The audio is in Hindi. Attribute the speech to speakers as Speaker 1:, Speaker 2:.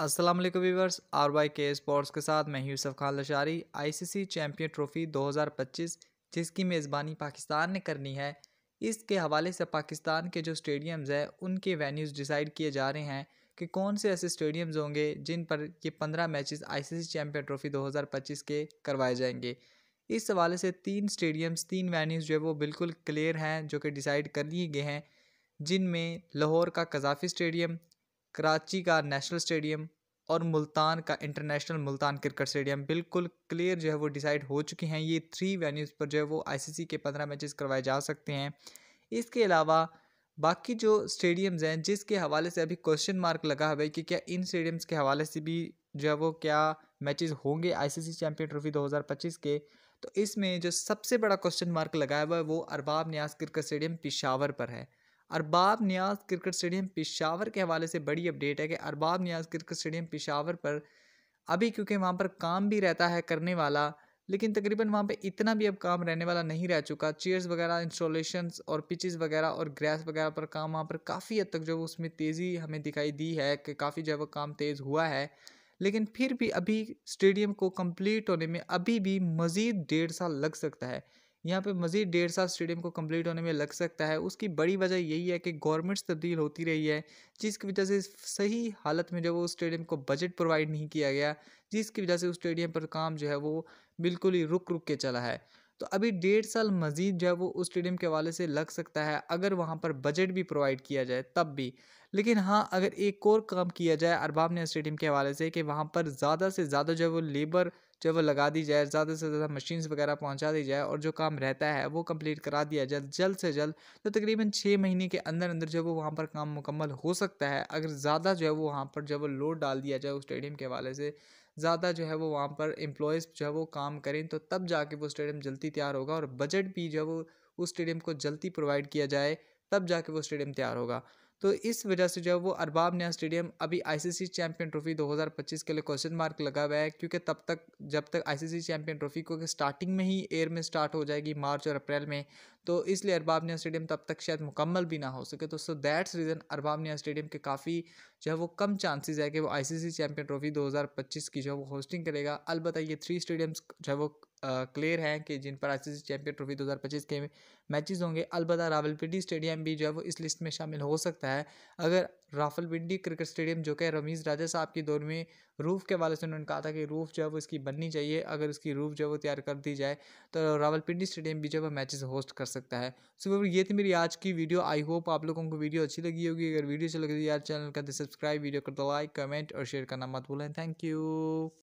Speaker 1: Aslam viewers R Y K sports के साथ मैं Yusuf Khan Lashari ICC champion trophy 2025 जिसकी मेज़बानी पाकिस्तान ने करनी है इसके हवाले से पाकिस्तान के जो स्टेडियम्स हैं उनके वेन्यूज़ डिसाइड किए जा रहे हैं कि कौन से ऐसे स्टेडियम्स होंगे जिन पर ये पंद्रह मैचेस आईसीसी चैंपियन ट्रॉफी 2025 के करवाए जाएंगे इस हवाले से तीन स्टेडियम्स तीन वेन्यूज़ जो है वो बिल्कुल क्लियर हैं जो कि डिसाइड कर लिए गए हैं जिनमें लाहौर का कजाफी स्टेडियम कराची का नेशनल स्टेडियम और मुल्तान का इंटरनेशनल मुल्तान क्रिकेट स्टेडियम बिल्कुल क्लियर जो है वो डिसाइड हो चुके हैं ये थ्री वेन्यूज़ पर जो है वो आईसीसी के पंद्रह मैचेस करवाए जा सकते हैं इसके अलावा बाकी जो स्टेडियम्स हैं जिसके हवाले से अभी क्वेश्चन मार्क लगा हुआ है कि क्या इन स्टेडियम्स के हवाले से भी जो है वो क्या मैचेस होंगे आईसीसी चैंपियन ट्रॉफी 2025 के तो इसमें जो सबसे बड़ा क्वेश्चन मार्क लगाया हुआ है वो अरबाब न्यास क्रिकेट स्टेडियम पिशावर पर है अरबाब न्याज क्रिकेट स्टेडियम पिशावर के हवाले से बड़ी अपडेट है कि अरबाब न्याज क्रिकेट स्टेडियम पिशावर पर अभी क्योंकि वहाँ पर काम भी रहता है करने वाला लेकिन तकरीबन वहाँ पे इतना भी अब काम रहने वाला नहीं रह चुका चेयर्स वगैरह इंस्टॉलेशन और पिचेस वगैरह और ग्रास वगैरह पर काम वहाँ पर काफ़ी हद तक जो उसमें तेज़ी हमें दिखाई दी है कि काफ़ी जो काम तेज़ हुआ है लेकिन फिर भी अभी स्टेडियम को कंप्लीट होने में अभी भी मज़ीद डेढ़ साल लग सकता है यहाँ पे मज़ीद डेढ़ साल स्टेडियम को कंप्लीट होने में लग सकता है उसकी बड़ी वजह यही है कि गवर्नमेंट्स तब्दील होती रही है जिसकी वजह से सही हालत में जो वो स्टेडियम को बजट प्रोवाइड नहीं किया गया जिसकी वजह से उस स्टेडियम पर काम जो है वो बिल्कुल ही रुक रुक के चला है तो अभी डेढ़ साल मज़ीद जो है वो उस स्टेडियम के हवाले से लग सकता है अगर वहाँ पर बजट भी प्रोवाइड किया जाए तब भी लेकिन हाँ अगर एक और काम किया जाए अरबाब ने स्टेडियम के हवाले से कि वहाँ पर ज़्यादा से ज़्यादा जो है वो लेबर जो वो लगा दी जाए ज़्यादा से ज़्यादा मशीन्स वगैरह पहुँचा दी जाए और जो काम रहता है वो कम्प्लीट करा दिया जाए जल्द से जल्द तो तकरीबन छः महीने के अंदर अंदर जो वो वहाँ पर काम मुकम्मल हो सकता है अगर ज़्यादा जो है वो वहाँ पर जब वो लोड डाल दिया जाए उस स्टेडियम के हवाले से ज़्यादा जो है वो वहाँ पर एम्प्लॉयज़ जो है वो काम करें तो तब जाके वो स्टेडियम जल्दी तैयार होगा और बजट भी जो है वो उस स्टेडियम को जल्दी प्रोवाइड किया जाए तब जाके वो स्टेडियम तैयार होगा तो इस वजह से जो है वो अरबाब नया स्टेडियम अभी आईसीसी चैंपियन ट्रॉफी 2025 के लिए क्वेश्चन मार्क लगा हुआ है क्योंकि तब तक जब तक आईसीसी चैंपियन ट्रॉफी को स्टार्टिंग में ही एयर में स्टार्ट हो जाएगी मार्च और अप्रैल में तो इसलिए अरबाब नया स्टेडियम तब तक शायद मुकम्मल भी ना हो सके तो सो दैट्स रीज़न अरबाब नया स्टेडियम के काफ़ी जो है वो कम चांसेज है कि वो आई चैंपियन ट्रॉफी 2025 की जो है वो होस्टिंग करेगा अलबत्त ये थ्री स्टेडियम्स जो है वो क्लियर हैं कि जिन पर आईसीसी चैंपियन ट्रॉफी 2025 के मैचेस होंगे अलबत्त रावलपिंडी स्टेडियम भी जो है वो इस लिस्ट में शामिल हो सकता है अगर रावलपिंडी क्रिकेट स्टेडियम जो कि रमीज़ राजा साहब के दौर में रूफ के वाले से उन्होंने कहा था कि रूफ जो है वो इसकी बननी चाहिए अगर इसकी रूफ जो है वो तैयार कर दी जाए तो रावलपिंडी स्टेडियम भी जो है वो मैचेज होस्ट कर सकता है सो ये थी मेरी आज की वीडियो आई होप आप लोगों को वीडियो अच्छी लगी होगी अगर वीडियो अच्छी लगी तो यार चैनल कर दे सब्सक्राइब वीडियो कर दो लाइक कमेंट और शेयर करना मत भूलें थैंक यू